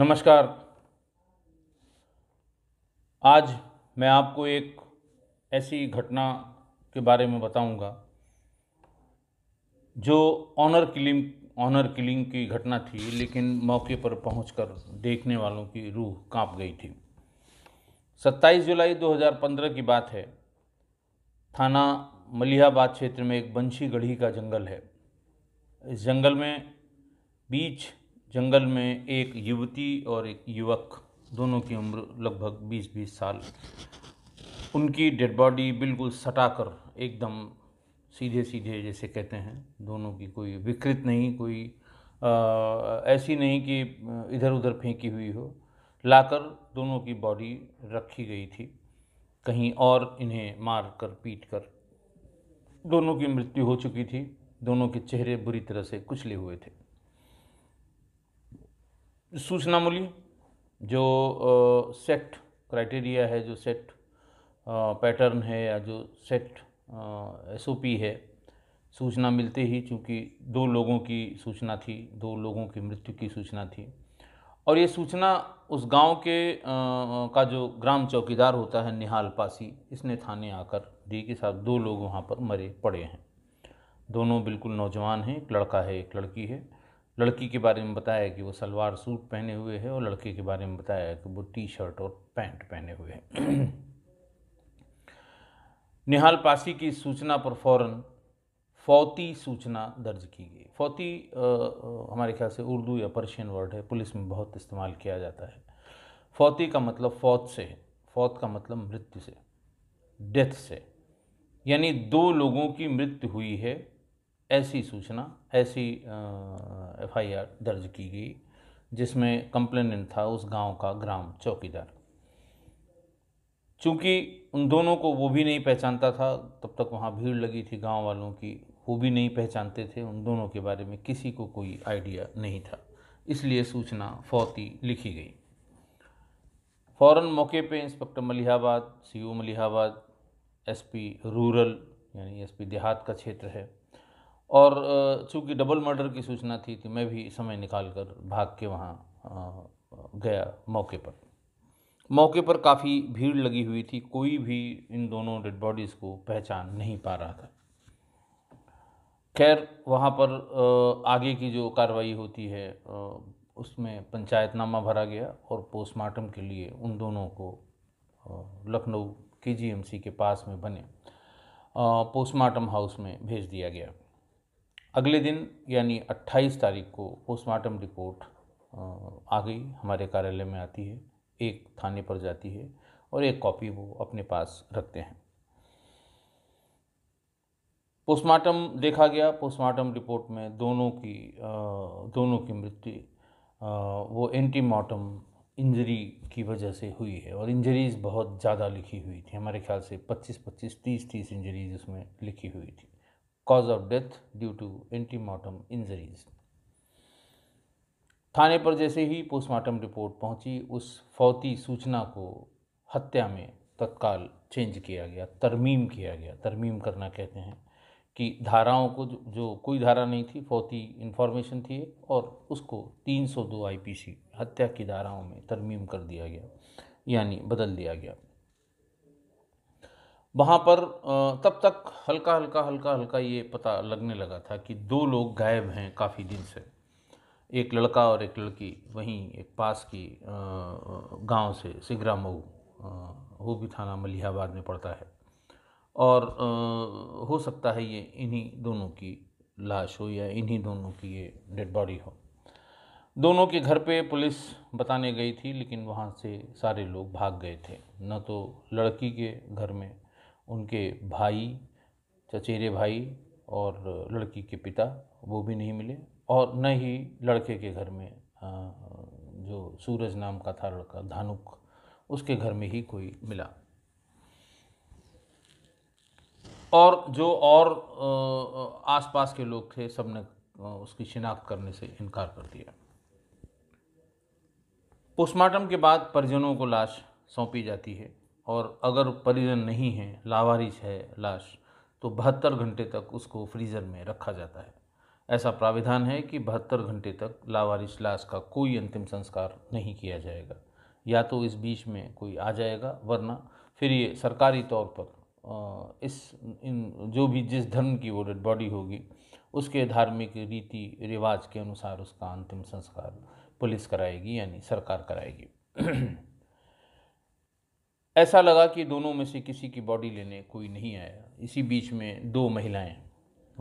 नमस्कार आज मैं आपको एक ऐसी घटना के बारे में बताऊंगा जो ऑनर किलिंग ऑनर किलिंग की घटना थी लेकिन मौके पर पहुंचकर देखने वालों की रूह कांप गई थी 27 जुलाई 2015 की बात है थाना मलिहाबाद क्षेत्र में एक बंशी गढ़ी का जंगल है इस जंगल में बीच जंगल में एक युवती और एक युवक दोनों की उम्र लगभग 20-20 साल उनकी डेड बॉडी बिल्कुल सटाकर एकदम सीधे सीधे जैसे कहते हैं दोनों की कोई विकृत नहीं कोई आ, ऐसी नहीं कि इधर उधर फेंकी हुई हो लाकर दोनों की बॉडी रखी गई थी कहीं और इन्हें मार कर पीट कर दोनों की मृत्यु हो चुकी थी दोनों के चेहरे बुरी तरह से कुचले हुए थे सूचना मूल्य जो सेट क्राइटेरिया है जो सेट पैटर्न है या जो सेट एसओपी है सूचना मिलते ही चूँकि दो लोगों की सूचना थी दो लोगों की मृत्यु की सूचना थी और ये सूचना उस गांव के आ, का जो ग्राम चौकीदार होता है निहाल पासी इसने थाने आकर दी कि साहब दो लोग वहाँ पर मरे पड़े हैं दोनों बिल्कुल नौजवान हैं एक लड़का है एक लड़की है लड़की के बारे में बताया कि वो सलवार सूट पहने हुए है और लड़के के बारे में बताया कि वो टी शर्ट और पैंट पहने हुए है निहाल पासी की सूचना पर फौरन फौती सूचना दर्ज की गई फौती हमारे ख्याल से उर्दू या पर्शियन वर्ड है पुलिस में बहुत इस्तेमाल किया जाता है फौती का मतलब फौत से है फौत का मतलब मृत्यु से डेथ से यानी दो लोगों की मृत्यु हुई है ऐसी सूचना ऐसी एफआईआर दर्ज की गई जिसमें कंप्लेनेंट था उस गांव का ग्राम चौकीदार चूंकि उन दोनों को वो भी नहीं पहचानता था तब तक वहाँ भीड़ लगी थी गांव वालों की वो भी नहीं पहचानते थे उन दोनों के बारे में किसी को कोई आइडिया नहीं था इसलिए सूचना फौती लिखी गई फ़ौर मौके पे inspector Malihabad C O Malihabad S P rural यानी एस पी देहात का क्षेत्र है और चूंकि डबल मर्डर की सूचना थी तो मैं भी समय निकाल कर भाग के वहाँ गया मौके पर मौके पर काफ़ी भीड़ लगी हुई थी कोई भी इन दोनों डेड बॉडीज़ को पहचान नहीं पा रहा था खैर वहाँ पर आगे की जो कार्रवाई होती है उसमें पंचायतनामा भरा गया और पोस्टमार्टम के लिए उन दोनों को लखनऊ के जी के पास में बने पोस्टमार्टम हाउस में भेज दिया गया अगले दिन यानी 28 तारीख को पोस्टमार्टम रिपोर्ट आ गई हमारे कार्यालय में आती है एक थाने पर जाती है और एक कॉपी वो अपने पास रखते हैं पोस्टमार्टम देखा गया पोस्टमार्टम रिपोर्ट में दोनों की दोनों की मृत्यु वो एंटीमार्टम इंजरी की वजह से हुई है और इंजरीज बहुत ज़्यादा लिखी हुई थी हमारे ख्याल से 25 25 30 30 इंजरीज उसमें लिखी हुई थी cause of death due to antemortem injuries थाने पर जैसे ही पोस्टमार्टम रिपोर्ट पहुंची उस फौती सूचना को हत्या में तत्काल चेंज किया गया तरमीम किया गया तरमीम करना कहते हैं कि धाराओं को जो, जो कोई धारा नहीं थी फौती इन्फॉर्मेशन थी और उसको 302 आईपीसी हत्या की धाराओं में तरमीम कर दिया गया यानी बदल दिया गया वहाँ पर तब तक हल्का हल्का हल्का हल्का ये पता लगने लगा था कि दो लोग गायब हैं काफ़ी दिन से एक लड़का और एक लड़की वहीं एक पास की गांव से सिगरा मऊ वो भी थाना मलिहाबाद में पड़ता है और हो सकता है ये इन्हीं दोनों की लाश हो या इन्हीं दोनों की ये डेड बॉडी हो दोनों के घर पे पुलिस बताने गई थी लेकिन वहाँ से सारे लोग भाग गए थे न तो लड़की के घर में उनके भाई चचेरे भाई और लड़की के पिता वो भी नहीं मिले और न ही लड़के के घर में जो सूरज नाम का था लड़का धानुक उसके घर में ही कोई मिला और जो और आसपास के लोग थे सब ने उसकी शिनाख्त करने से इनकार कर दिया पोस्टमार्टम के बाद परिजनों को लाश सौंपी जाती है और अगर परिजन नहीं है लावारिस है लाश तो बहत्तर घंटे तक उसको फ्रीज़र में रखा जाता है ऐसा प्राविधान है कि बहत्तर घंटे तक लावारिश लाश का कोई अंतिम संस्कार नहीं किया जाएगा या तो इस बीच में कोई आ जाएगा वरना फिर ये सरकारी तौर पर इस इन जो भी जिस धर्म की वो डेड बॉडी होगी उसके धार्मिक रीति रिवाज के अनुसार उसका अंतिम संस्कार पुलिस कराएगी यानी सरकार कराएगी ऐसा लगा कि दोनों में से किसी की बॉडी लेने कोई नहीं आया इसी बीच में दो महिलाएं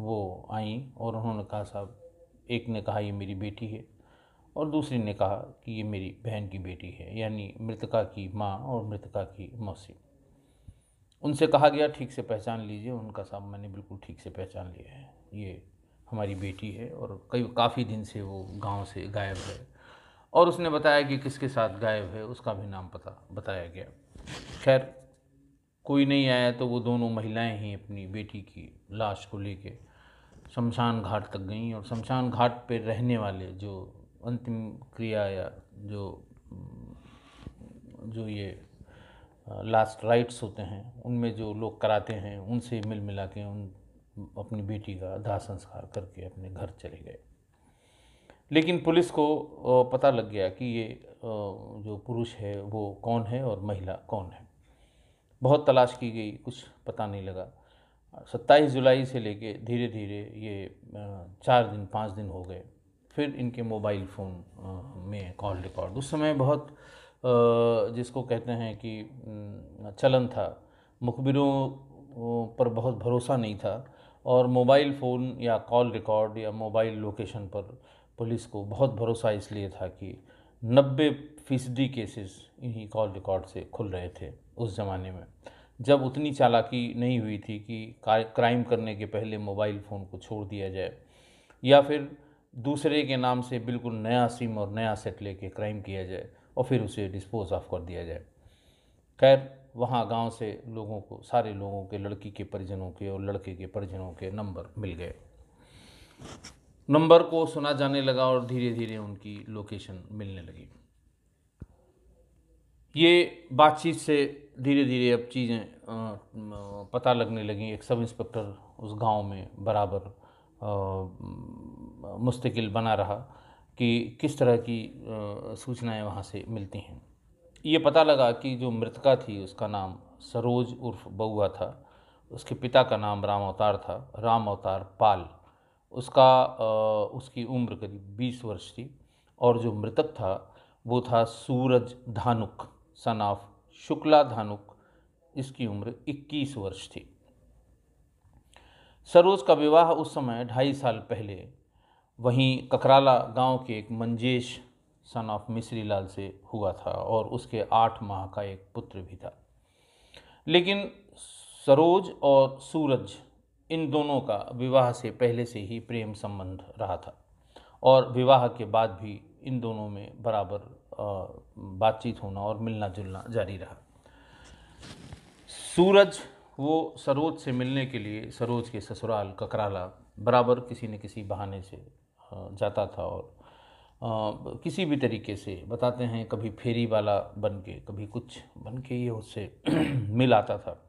वो आईं और उन्होंने कहा साहब एक ने कहा ये मेरी बेटी है और दूसरी ने कहा कि ये मेरी बहन की बेटी है यानी मृतका की माँ और मृतका की मौसी उनसे कहा गया ठीक से पहचान लीजिए उनका साहब मैंने बिल्कुल ठीक से पहचान लिया है ये हमारी बेटी है और कई काफ़ी दिन से वो गांव से गायब है और उसने बताया कि किसके साथ गायब है उसका भी नाम पता बताया गया खैर कोई नहीं आया तो वो दोनों महिलाएं ही अपनी बेटी की लाश को लेके शमशान घाट तक गईं और शमशान घाट पर रहने वाले जो अंतिम क्रिया या जो जो ये लास्ट राइट्स होते हैं उनमें जो लोग कराते हैं उनसे मिल मिला के उन अपनी बेटी का दाह संस्कार करके अपने घर चले गए लेकिन पुलिस को पता लग गया कि ये जो पुरुष है वो कौन है और महिला कौन है बहुत तलाश की गई कुछ पता नहीं लगा 27 जुलाई से लेके धीरे धीरे ये चार दिन पाँच दिन हो गए फिर इनके मोबाइल फ़ोन में कॉल रिकॉर्ड उस समय बहुत जिसको कहते हैं कि चलन था मुखबिरों पर बहुत भरोसा नहीं था और मोबाइल फ़ोन या कॉल रिकॉर्ड या मोबाइल लोकेशन पर पुलिस को बहुत भरोसा इसलिए था कि नब्बे फीसदी केसेस इन्हीं कॉल रिकॉर्ड से खुल रहे थे उस ज़माने में जब उतनी चालाकी नहीं हुई थी कि क्राइम करने के पहले मोबाइल फ़ोन को छोड़ दिया जाए या फिर दूसरे के नाम से बिल्कुल नया सिम और नया सेट लेके क्राइम किया जाए और फिर उसे डिस्पोज ऑफ कर दिया जाए खैर वहाँ गांव से लोगों को सारे लोगों के लड़की के परिजनों के और लड़के के परिजनों के नंबर मिल गए नंबर को सुना जाने लगा और धीरे धीरे उनकी लोकेशन मिलने लगी ये बातचीत से धीरे धीरे अब चीज़ें पता लगने लगी एक सब इंस्पेक्टर उस गांव में बराबर मुस्तकिल बना रहा कि किस तरह की सूचनाएं वहाँ से मिलती हैं ये पता लगा कि जो मृतका थी उसका नाम सरोज उर्फ बउआ था उसके पिता का नाम राम अवतार था राम अवतार पाल उसका उसकी उम्र करीब बीस वर्ष थी और जो मृतक था वो था सूरज धानुक सन ऑफ शुक्ला धानुक इसकी उम्र 21 वर्ष थी सरोज का विवाह उस समय ढाई साल पहले वहीं ककराला गांव के एक मंजेश सन ऑफ मिश्री लाल से हुआ था और उसके आठ माह का एक पुत्र भी था लेकिन सरोज और सूरज इन दोनों का विवाह से पहले से ही प्रेम संबंध रहा था और विवाह के बाद भी इन दोनों में बराबर बातचीत होना और मिलना जुलना जारी रहा सूरज वो सरोज से मिलने के लिए सरोज के ससुराल ककराला बराबर किसी न किसी बहाने से जाता था और किसी भी तरीके से बताते हैं कभी फेरी वाला बन के कभी कुछ बन के ये उससे मिल आता था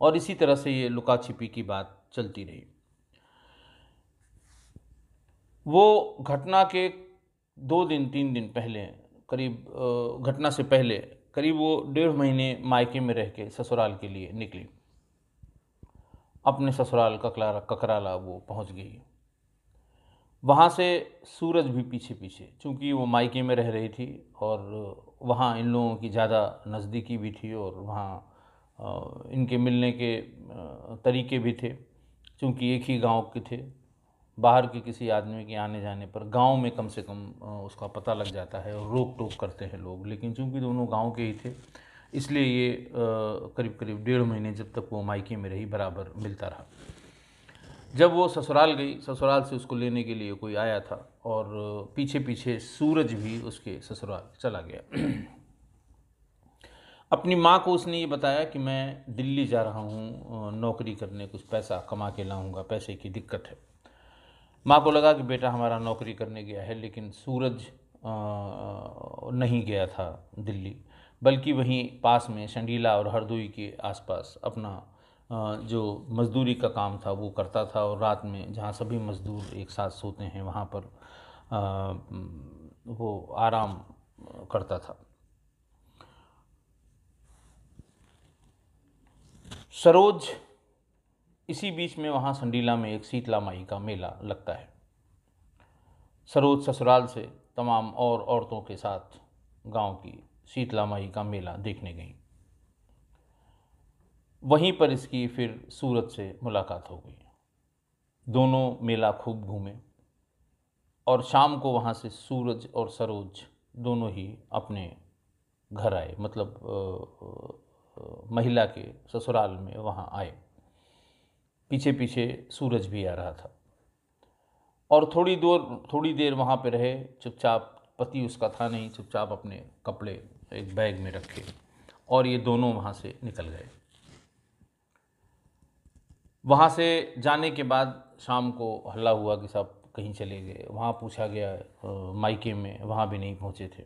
और इसी तरह से ये लुका छिपी की बात चलती रही वो घटना के दो दिन तीन दिन पहले करीब घटना से पहले करीब वो डेढ़ महीने मायके में रह के ससुराल के लिए निकली अपने ससुराल ककरा ककराला वो पहुंच गई वहाँ से सूरज भी पीछे पीछे चूँकि वो मायके में रह रही थी और वहाँ इन लोगों की ज़्यादा नज़दीकी भी थी और वहाँ इनके मिलने के तरीके भी थे क्योंकि एक ही गांव के थे बाहर के किसी आदमी के आने जाने पर गांव में कम से कम उसका पता लग जाता है और रोक टोक करते हैं लोग लेकिन चूंकि दोनों गांव के ही थे इसलिए ये करीब करीब डेढ़ महीने जब तक वो मायके में रही बराबर मिलता रहा जब वो ससुराल गई ससुराल से उसको लेने के लिए कोई आया था और पीछे पीछे सूरज भी उसके ससुराल चला गया अपनी माँ को उसने ये बताया कि मैं दिल्ली जा रहा हूँ नौकरी करने कुछ पैसा कमा के लाऊंगा पैसे की दिक्कत है माँ को लगा कि बेटा हमारा नौकरी करने गया है लेकिन सूरज नहीं गया था दिल्ली बल्कि वहीं पास में शंडीला और हरदोई के आसपास अपना जो मज़दूरी का काम था वो करता था और रात में जहाँ सभी मज़दूर एक साथ सोते हैं वहाँ पर वो आराम करता था सरोज इसी बीच में वहाँ संडीला में एक शीतला माई का मेला लगता है सरोज ससुराल से तमाम और औरतों के साथ गांव की शीतला माई का मेला देखने गई वहीं पर इसकी फिर सूरत से मुलाकात हो गई दोनों मेला खूब घूमे और शाम को वहाँ से सूरज और सरोज दोनों ही अपने घर आए मतलब महिला के ससुराल में वहाँ आए पीछे पीछे सूरज भी आ रहा था और थोड़ी दूर थोड़ी देर वहाँ पे रहे चुपचाप पति उसका था नहीं चुपचाप अपने कपड़े एक बैग में रखे और ये दोनों वहाँ से निकल गए वहाँ से जाने के बाद शाम को हल्ला हुआ कि साहब कहीं चले गए वहाँ पूछा गया मायके में वहाँ भी नहीं पहुँचे थे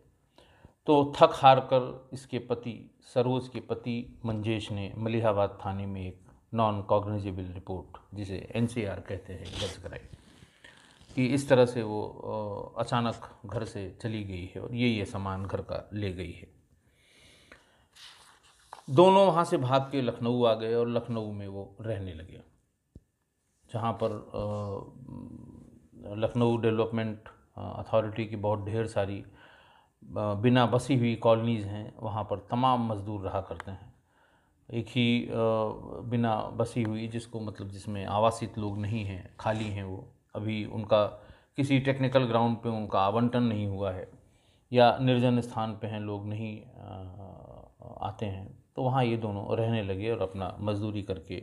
तो थक हार कर इसके पति सरोज के पति मंजेश ने मलिहाबाद थाने में एक नॉन कॉग्निजेबल रिपोर्ट जिसे एन कहते हैं दर्ज कराई कि इस तरह से वो अचानक घर से चली गई है और ये ये सामान घर का ले गई है दोनों वहाँ से भाग के लखनऊ आ गए और लखनऊ में वो रहने लगे जहाँ पर लखनऊ डेवलपमेंट अथॉरिटी की बहुत ढेर सारी बिना बसी हुई कॉलोनीज़ हैं वहाँ पर तमाम मज़दूर रहा करते हैं एक ही बिना बसी हुई जिसको मतलब जिसमें आवासित लोग नहीं हैं खाली हैं वो अभी उनका किसी टेक्निकल ग्राउंड पे उनका आवंटन नहीं हुआ है या निर्जन स्थान पे हैं लोग नहीं आते हैं तो वहाँ ये दोनों रहने लगे और अपना मजदूरी करके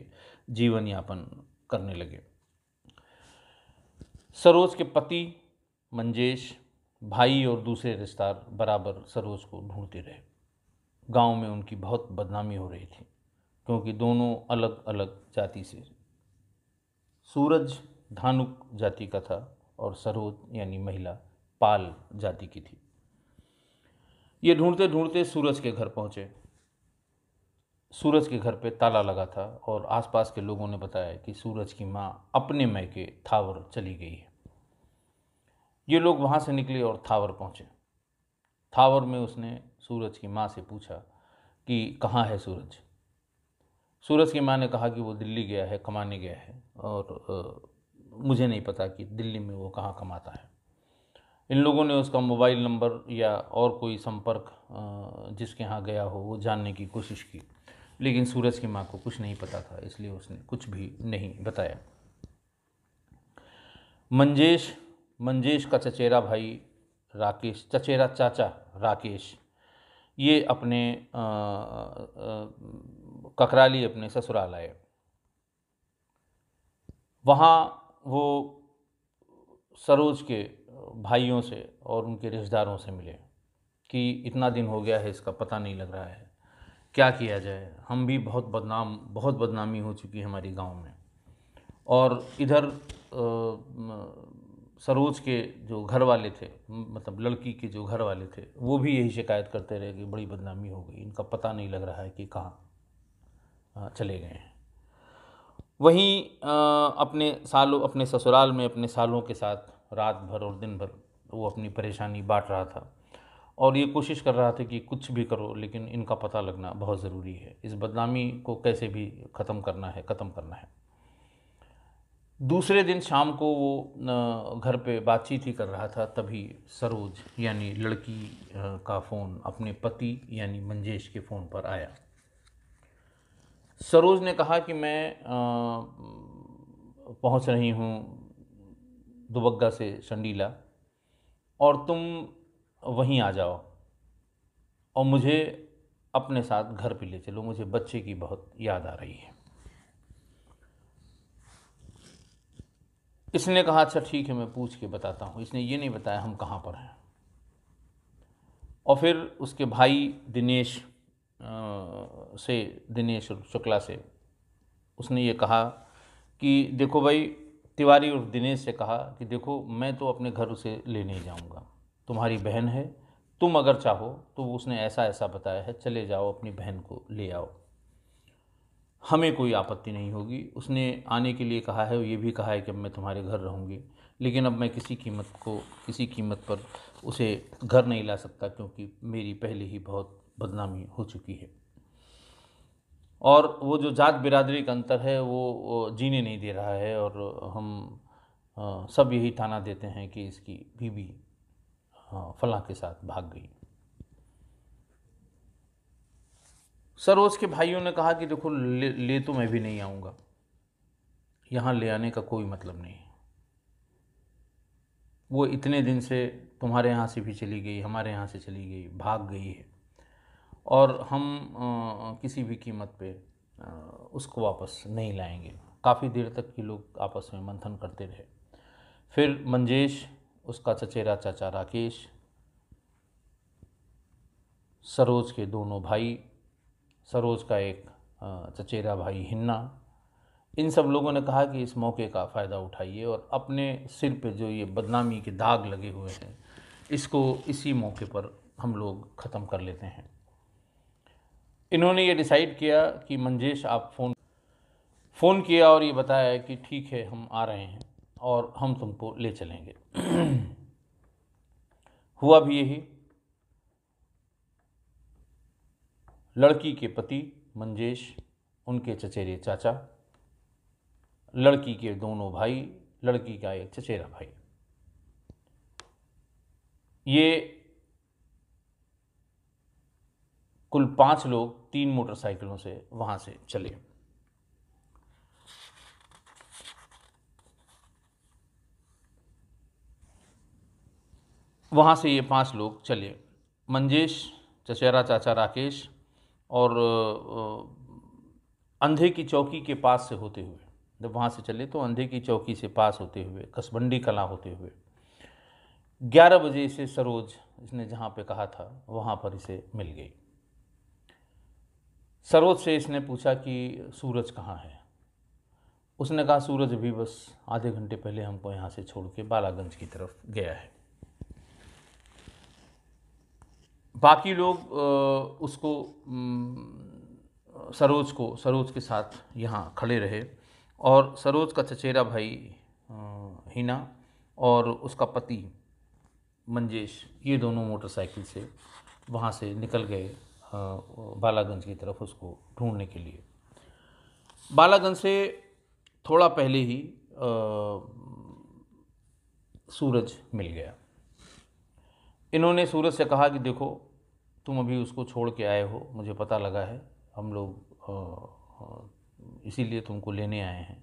जीवन यापन करने लगे सरोज के पति मंजेश भाई और दूसरे रिश्तेदार बराबर सरोज को ढूंढते रहे गांव में उनकी बहुत बदनामी हो रही थी क्योंकि दोनों अलग अलग जाति से सूरज धानुक जाति का था और सरोज यानी महिला पाल जाति की थी ये ढूंढते ढूंढते सूरज के घर पहुँचे सूरज के घर पे ताला लगा था और आसपास के लोगों ने बताया कि सूरज की माँ अपने मैके थावर चली गई है ये लोग वहाँ से निकले और थावर पहुँचे थावर में उसने सूरज की माँ से पूछा कि कहाँ है सूरज सूरज की माँ ने कहा कि वो दिल्ली गया है कमाने गया है और आ, मुझे नहीं पता कि दिल्ली में वो कहाँ कमाता है इन लोगों ने उसका मोबाइल नंबर या और कोई संपर्क जिसके यहाँ गया हो वो जानने की कोशिश की लेकिन सूरज की माँ को कुछ नहीं पता था इसलिए उसने कुछ भी नहीं बताया मंजेश मंजेश का चचेरा भाई राकेश चचेरा चाचा राकेश ये अपने ककराली अपने ससुराल आए वहाँ वो सरोज के भाइयों से और उनके रिश्तेदारों से मिले कि इतना दिन हो गया है इसका पता नहीं लग रहा है क्या किया जाए हम भी बहुत बदनाम बहुत बदनामी हो चुकी है हमारी गांव में और इधर सरोज के जो घर वाले थे मतलब लड़की के जो घर वाले थे वो भी यही शिकायत करते रहे कि बड़ी बदनामी हो गई इनका पता नहीं लग रहा है कि कहाँ चले गए हैं वहीं अपने सालों अपने ससुराल में अपने सालों के साथ रात भर और दिन भर वो अपनी परेशानी बांट रहा था और ये कोशिश कर रहा था कि कुछ भी करो लेकिन इनका पता लगना बहुत ज़रूरी है इस बदनामी को कैसे भी ख़त्म करना है ख़त्म करना है दूसरे दिन शाम को वो घर पे बातचीत ही कर रहा था तभी सरोज यानी लड़की का फ़ोन अपने पति यानी मंजेश के फ़ोन पर आया सरोज ने कहा कि मैं पहुंच रही हूं दुबग्गा से संडीला और तुम वहीं आ जाओ और मुझे अपने साथ घर पे ले चलो मुझे बच्चे की बहुत याद आ रही है इसने कहा अच्छा ठीक है मैं पूछ के बताता हूँ इसने ये नहीं बताया हम कहाँ पर हैं और फिर उसके भाई दिनेश आ, से दिनेश शुक्ला से उसने ये कहा कि देखो भाई तिवारी और दिनेश से कहा कि देखो मैं तो अपने घर उसे ले नहीं जाऊँगा तुम्हारी बहन है तुम अगर चाहो तो उसने ऐसा ऐसा बताया है चले जाओ अपनी बहन को ले आओ हमें कोई आपत्ति नहीं होगी उसने आने के लिए कहा है और ये भी कहा है कि अब मैं तुम्हारे घर रहूँगी लेकिन अब मैं किसी कीमत को किसी कीमत पर उसे घर नहीं ला सकता क्योंकि मेरी पहले ही बहुत बदनामी हो चुकी है और वो जो जात बिरादरी का अंतर है वो जीने नहीं दे रहा है और हम सब यही ताना देते हैं कि इसकी बीवी फ़लाँ के साथ भाग गई सरोज के भाइयों ने कहा कि देखो ले, ले तो मैं भी नहीं आऊँगा यहाँ ले आने का कोई मतलब नहीं वो इतने दिन से तुम्हारे यहाँ से भी चली गई हमारे यहाँ से चली गई भाग गई है और हम आ, किसी भी कीमत पे आ, उसको वापस नहीं लाएंगे काफ़ी देर तक ये लोग आपस में मंथन करते रहे फिर मंजेश उसका चचेरा चाचा राकेश सरोज के दोनों भाई सरोज का एक चचेरा भाई हिन्ना इन सब लोगों ने कहा कि इस मौके का फ़ायदा उठाइए और अपने सिर पे जो ये बदनामी के दाग लगे हुए हैं इसको इसी मौके पर हम लोग ख़त्म कर लेते हैं इन्होंने ये डिसाइड किया कि मंजेश आप फ़ोन फ़ोन किया और ये बताया कि ठीक है हम आ रहे हैं और हम तुमको ले चलेंगे हुआ भी यही लड़की के पति मंजेश उनके चचेरे चाचा लड़की के दोनों भाई लड़की का एक चचेरा भाई ये कुल पांच लोग तीन मोटरसाइकिलों से वहाँ से चले वहाँ से ये पांच लोग चले मंजेश चचेरा चाचा राकेश और अंधे की चौकी के पास से होते हुए जब वहाँ से चले तो अंधे की चौकी से पास होते हुए कसबंडी कला होते हुए ग्यारह बजे इसे सरोज इसने जहाँ पे कहा था वहाँ पर इसे मिल गई सरोज से इसने पूछा कि सूरज कहाँ है उसने कहा सूरज अभी बस आधे घंटे पहले हमको यहाँ से छोड़ के बालागंज की तरफ गया है बाकी लोग उसको सरोज को सरोज के साथ यहाँ खड़े रहे और सरोज का चचेरा भाई हिना और उसका पति मंजेश ये दोनों मोटरसाइकिल से वहाँ से निकल गए बालागंज की तरफ उसको ढूंढने के लिए बालागंज से थोड़ा पहले ही सूरज मिल गया इन्होंने सूरज से कहा कि देखो तुम अभी उसको छोड़ के आए हो मुझे पता लगा है हम लोग इसीलिए तुमको लेने आए हैं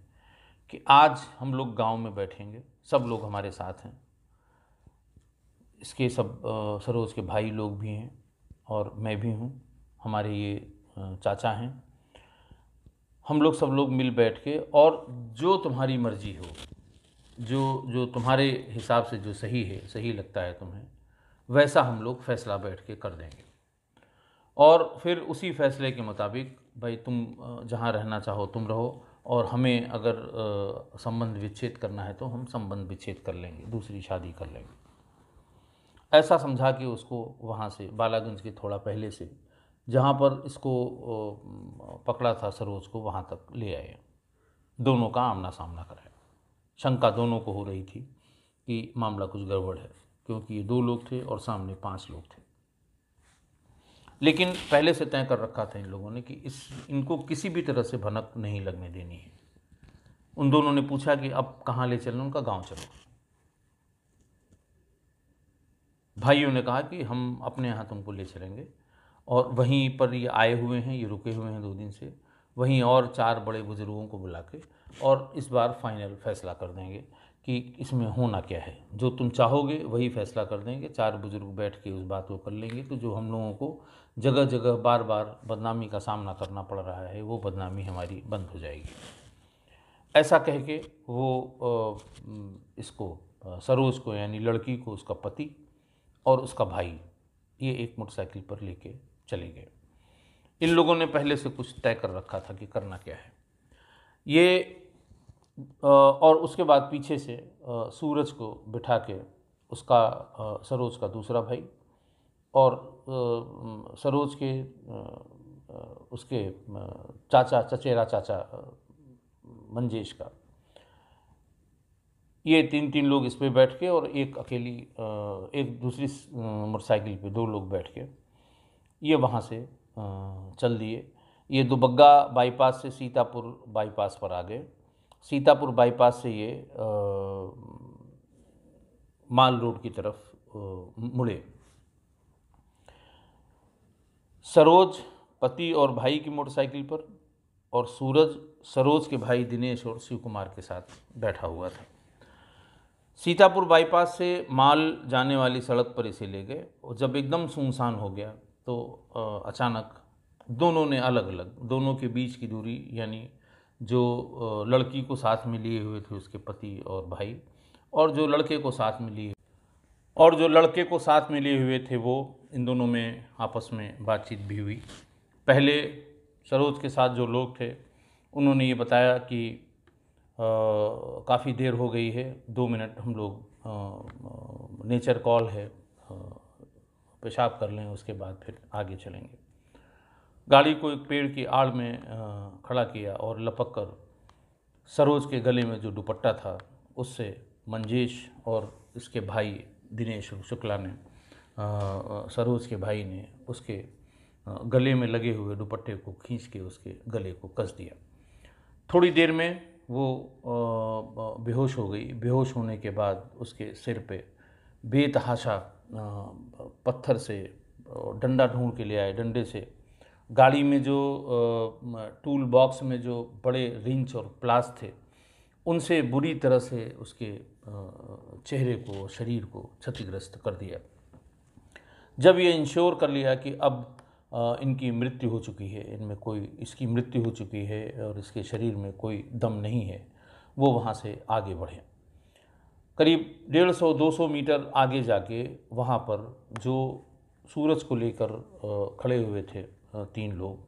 कि आज हम लोग गांव में बैठेंगे सब लोग हमारे साथ हैं इसके सब सरोज के भाई लोग भी हैं और मैं भी हूँ हमारे ये चाचा हैं हम लोग सब लोग मिल बैठ के और जो तुम्हारी मर्ज़ी हो जो जो तुम्हारे हिसाब से जो सही है सही लगता है तुम्हें वैसा हम लोग फैसला बैठ के कर देंगे और फिर उसी फैसले के मुताबिक भाई तुम जहाँ रहना चाहो तुम रहो और हमें अगर संबंध विच्छेद करना है तो हम संबंध विच्छेद कर लेंगे दूसरी शादी कर लेंगे ऐसा समझा के उसको वहाँ से बालागंज के थोड़ा पहले से जहाँ पर इसको पकड़ा था सरोज को वहाँ तक ले आए दोनों का आमना सामना कराया शंका दोनों को हो रही थी कि मामला कुछ गड़बड़ है क्योंकि ये दो लोग थे और सामने पांच लोग थे लेकिन पहले से तय कर रखा था इन लोगों ने कि इस इनको किसी भी तरह से भनक नहीं लगने देनी है उन दोनों ने पूछा कि अब कहाँ ले चलना उनका गांव चलो भाइयों ने कहा कि हम अपने यहाँ तुमको ले चलेंगे और वहीं पर ये आए हुए हैं ये रुके हुए हैं दो दिन से वहीं और चार बड़े बुज़ुर्गों को बुला के और इस बार फाइनल फैसला कर देंगे कि इसमें होना क्या है जो तुम चाहोगे वही फैसला कर देंगे चार बुजुर्ग बैठ के उस बात को कर लेंगे तो जो हम लोगों को जगह जगह बार बार बदनामी का सामना करना पड़ रहा है वो बदनामी हमारी बंद हो जाएगी ऐसा कह के वो इसको सरोज को यानी लड़की को उसका पति और उसका भाई ये एक मोटरसाइकिल पर लेके चले गए इन लोगों ने पहले से कुछ तय कर रखा था कि करना क्या है ये और उसके बाद पीछे से सूरज को बिठा के उसका सरोज का दूसरा भाई और सरोज के उसके चाचा चचेरा चाचा मंजेश का ये तीन तीन लोग इस पर बैठ के और एक अकेली एक दूसरी मोटरसाइकिल पे दो लोग बैठ के ये वहाँ से चल दिए ये दुबग्गा बाईपास से सीतापुर बाईपास पर आ गए सीतापुर बाईपास से ये माल रोड की तरफ मुड़े सरोज पति और भाई की मोटरसाइकिल पर और सूरज सरोज के भाई दिनेश और शिव कुमार के साथ बैठा हुआ था सीतापुर बाईपास से माल जाने वाली सड़क पर इसे ले गए और जब एकदम सुनसान हो गया तो अचानक दोनों ने अलग अलग दोनों के बीच की दूरी यानी जो लड़की को साथ में लिए हुए थे उसके पति और भाई और जो लड़के को साथ में लिए और जो लड़के को साथ में लिए हुए थे वो इन दोनों में आपस में बातचीत भी हुई पहले सरोज के साथ जो लोग थे उन्होंने ये बताया कि काफ़ी देर हो गई है दो मिनट हम लोग नेचर कॉल है पेशाब कर लें उसके बाद फिर आगे चलेंगे गाड़ी को एक पेड़ की आड़ में खड़ा किया और लपक कर सरोज के गले में जो दुपट्टा था उससे मंजेश और इसके भाई दिनेश शुक्ला ने सरोज के भाई ने उसके गले में लगे हुए दुपट्टे को खींच के उसके गले को कस दिया थोड़ी देर में वो बेहोश हो गई बेहोश होने के बाद उसके सिर पे बेतहाशा पत्थर से डंडा ढूंढ के ले आए डंडे से गाड़ी में जो टूल बॉक्स में जो बड़े रिंच और प्लास थे उनसे बुरी तरह से उसके चेहरे को शरीर को क्षतिग्रस्त कर दिया जब ये इंश्योर कर लिया कि अब इनकी मृत्यु हो चुकी है इनमें कोई इसकी मृत्यु हो चुकी है और इसके शरीर में कोई दम नहीं है वो वहाँ से आगे बढ़े करीब डेढ़ सौ दो सौ मीटर आगे जाके वहाँ पर जो सूरज को लेकर खड़े हुए थे तीन लोग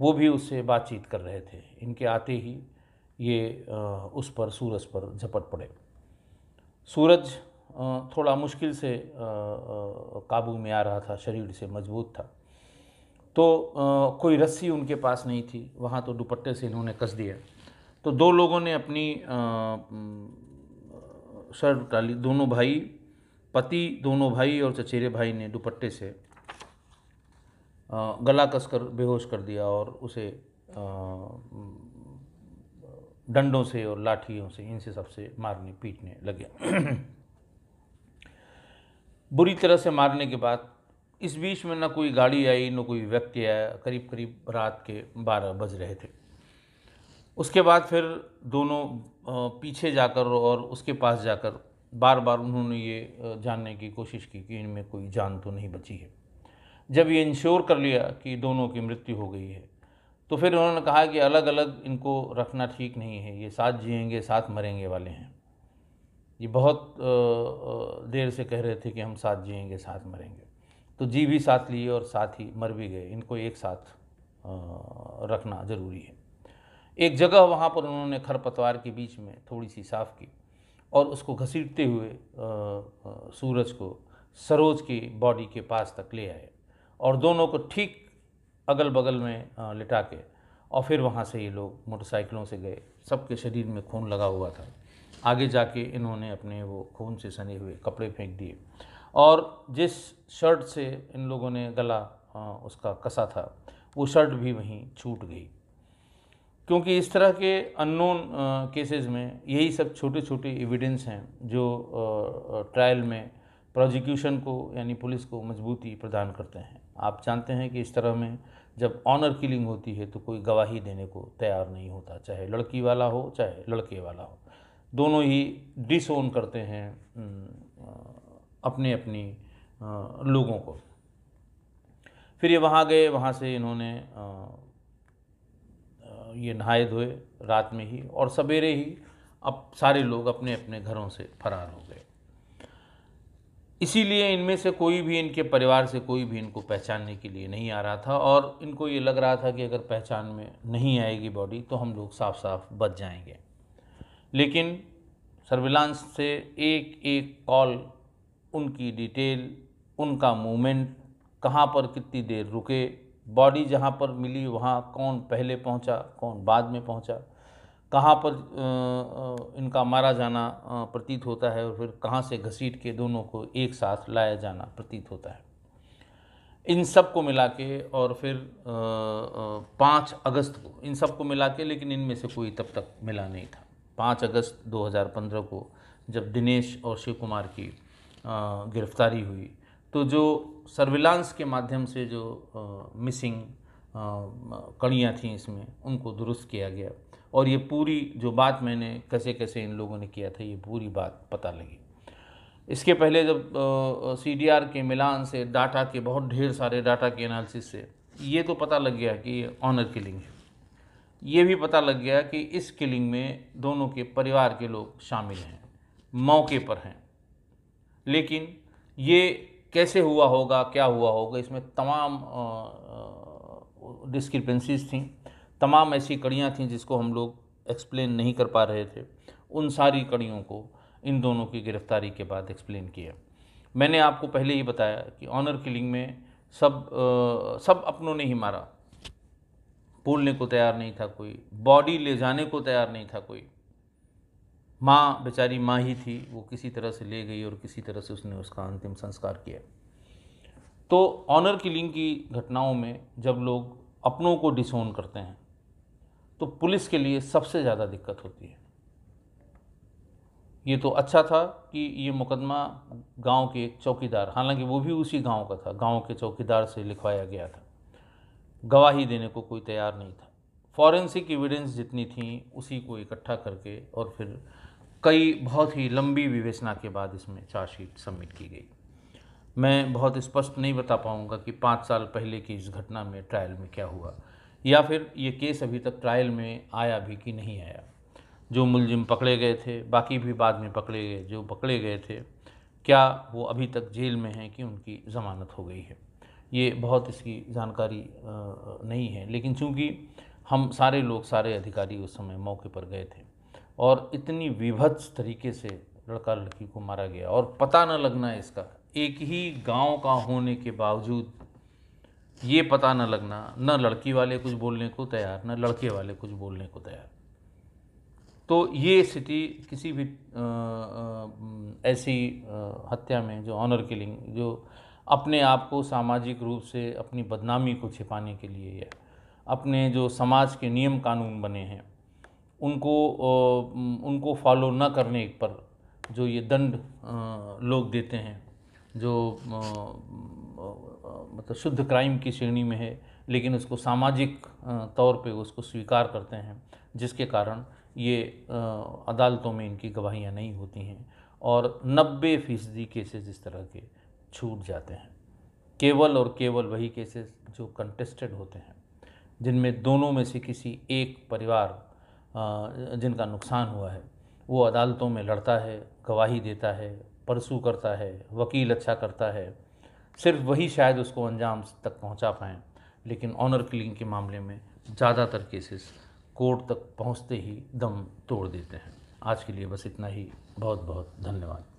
वो भी उससे बातचीत कर रहे थे इनके आते ही ये उस पर सूरज पर झपट पड़े सूरज थोड़ा मुश्किल से काबू में आ रहा था शरीर से मजबूत था तो कोई रस्सी उनके पास नहीं थी वहाँ तो दुपट्टे से इन्होंने कस दिया तो दो लोगों ने अपनी शर्ट उठा ली दोनों भाई पति दोनों भाई और चचेरे भाई ने दुपट्टे से गला कसकर बेहोश कर दिया और उसे डंडों से और लाठियों से इनसे सबसे मारने पीटने लगे बुरी तरह से मारने के बाद इस बीच में ना कोई गाड़ी आई ना कोई व्यक्ति आया करीब करीब रात के बारह बज रहे थे उसके बाद फिर दोनों पीछे जाकर और उसके पास जाकर बार बार उन्होंने ये जानने की कोशिश की कि इनमें कोई जान तो नहीं बची है जब ये इंश्योर कर लिया कि दोनों की मृत्यु हो गई है तो फिर उन्होंने कहा कि अलग अलग इनको रखना ठीक नहीं है ये साथ जिएंगे साथ मरेंगे वाले हैं ये बहुत देर से कह रहे थे कि हम साथ जिएंगे साथ मरेंगे तो जी भी साथ लिए और साथ ही मर भी गए इनको एक साथ रखना ज़रूरी है एक जगह वहाँ पर उन्होंने खरपतवार के बीच में थोड़ी सी साफ़ की और उसको घसीटते हुए सूरज को सरोज की बॉडी के पास तक ले आए और दोनों को ठीक अगल बगल में लिटा के और फिर वहाँ से ये लोग मोटरसाइकिलों से गए सबके शरीर में खून लगा हुआ था आगे जाके इन्होंने अपने वो खून से सने हुए कपड़े फेंक दिए और जिस शर्ट से इन लोगों ने गला उसका कसा था वो शर्ट भी वहीं छूट गई क्योंकि इस तरह के अननोन केसेस में यही सब छोटे छोटे एविडेंस हैं जो ट्रायल में प्रोजिक्यूशन को यानी पुलिस को मजबूती प्रदान करते हैं आप जानते हैं कि इस तरह में जब ऑनर किलिंग होती है तो कोई गवाही देने को तैयार नहीं होता चाहे लड़की वाला हो चाहे लड़के वाला हो दोनों ही डिसोन करते हैं अपने अपनी लोगों को फिर ये वहाँ गए वहाँ से इन्होंने ये नहाए धोए रात में ही और सवेरे ही अब सारे लोग अपने अपने घरों से फरार हो गए इसीलिए इनमें से कोई भी इनके परिवार से कोई भी इनको पहचानने के लिए नहीं आ रहा था और इनको ये लग रहा था कि अगर पहचान में नहीं आएगी बॉडी तो हम लोग साफ साफ बच जाएंगे लेकिन सर्विलांस से एक एक कॉल उनकी डिटेल उनका मूवमेंट कहाँ पर कितनी देर रुके बॉडी जहाँ पर मिली वहाँ कौन पहले पहुँचा कौन बाद में पहुँचा कहाँ पर इनका मारा जाना प्रतीत होता है और फिर कहाँ से घसीट के दोनों को एक साथ लाया जाना प्रतीत होता है इन सब को मिला के और फिर पाँच अगस्त को इन सब को मिला के लेकिन इनमें से कोई तब तक मिला नहीं था पाँच अगस्त 2015 को जब दिनेश और शिव कुमार की गिरफ्तारी हुई तो जो सर्विलांस के माध्यम से जो मिसिंग कड़ियाँ थीं इसमें उनको दुरुस्त किया गया और ये पूरी जो बात मैंने कैसे कैसे इन लोगों ने किया था ये पूरी बात पता लगी इसके पहले जब सी डी आर के मिलान से डाटा के बहुत ढेर सारे डाटा के एनालिसिस से ये तो पता लग गया कि ये ऑनर किलिंग है ये भी पता लग गया कि इस किलिंग में दोनों के परिवार के लोग शामिल हैं मौके पर हैं लेकिन ये कैसे हुआ होगा क्या हुआ होगा इसमें तमाम डिस्क्रिपेंसीज थी तमाम ऐसी कड़ियाँ थीं जिसको हम लोग एक्सप्लेन नहीं कर पा रहे थे उन सारी कड़ियों को इन दोनों की गिरफ्तारी के बाद एक्सप्लेन किया मैंने आपको पहले ही बताया कि ऑनर किलिंग में सब आ, सब अपनों ने ही मारा बोलने को तैयार नहीं था कोई बॉडी ले जाने को तैयार नहीं था कोई माँ बेचारी माँ ही थी वो किसी तरह से ले गई और किसी तरह से उसने उसका अंतिम संस्कार किया तो ऑनर किलिंग की घटनाओं में जब लोग अपनों को डिसोन करते हैं तो पुलिस के लिए सबसे ज़्यादा दिक्कत होती है ये तो अच्छा था कि ये मुकदमा गांव के चौकीदार हालांकि वो भी उसी गांव का था गांव के चौकीदार से लिखवाया गया था गवाही देने को कोई तैयार नहीं था फॉरेंसिक एविडेंस जितनी थी उसी को इकट्ठा करके और फिर कई बहुत ही लंबी विवेचना के बाद इसमें चार्जशीट सबमिट की गई मैं बहुत स्पष्ट नहीं बता पाऊँगा कि पाँच साल पहले की इस घटना में ट्रायल में क्या हुआ या फिर ये केस अभी तक ट्रायल में आया भी कि नहीं आया जो मुलजिम पकड़े गए थे बाकी भी बाद में पकड़े गए जो पकड़े गए थे क्या वो अभी तक जेल में हैं कि उनकी ज़मानत हो गई है ये बहुत इसकी जानकारी नहीं है लेकिन चूँकि हम सारे लोग सारे अधिकारी उस समय मौके पर गए थे और इतनी विभत्स तरीके से लड़का लड़की को मारा गया और पता न लगना इसका एक ही गांव का होने के बावजूद ये पता न लगना न लड़की वाले कुछ बोलने को तैयार न लड़के वाले कुछ बोलने को तैयार तो ये स्थिति किसी भी ऐसी हत्या में जो ऑनर किलिंग जो अपने आप को सामाजिक रूप से अपनी बदनामी को छिपाने के लिए या अपने जो समाज के नियम कानून बने हैं उनको उनको फॉलो न करने पर जो ये दंड लोग देते हैं जो मतलब शुद्ध क्राइम की श्रेणी में है लेकिन उसको सामाजिक तौर पे उसको स्वीकार करते हैं जिसके कारण ये अदालतों में इनकी गवाहियाँ नहीं होती हैं और नब्बे फ़ीसदी केसेस इस तरह के छूट जाते हैं केवल और केवल वही केसेस जो कंटेस्टेड होते हैं जिनमें दोनों में से किसी एक परिवार जिनका नुकसान हुआ है वो अदालतों में लड़ता है गवाही देता है परसू करता है वकील अच्छा करता है सिर्फ वही शायद उसको अंजाम तक पहुंचा पाएँ लेकिन ऑनर किलिंग के मामले में ज़्यादातर केसेस कोर्ट तक पहुंचते ही दम तोड़ देते हैं आज के लिए बस इतना ही बहुत बहुत धन्यवाद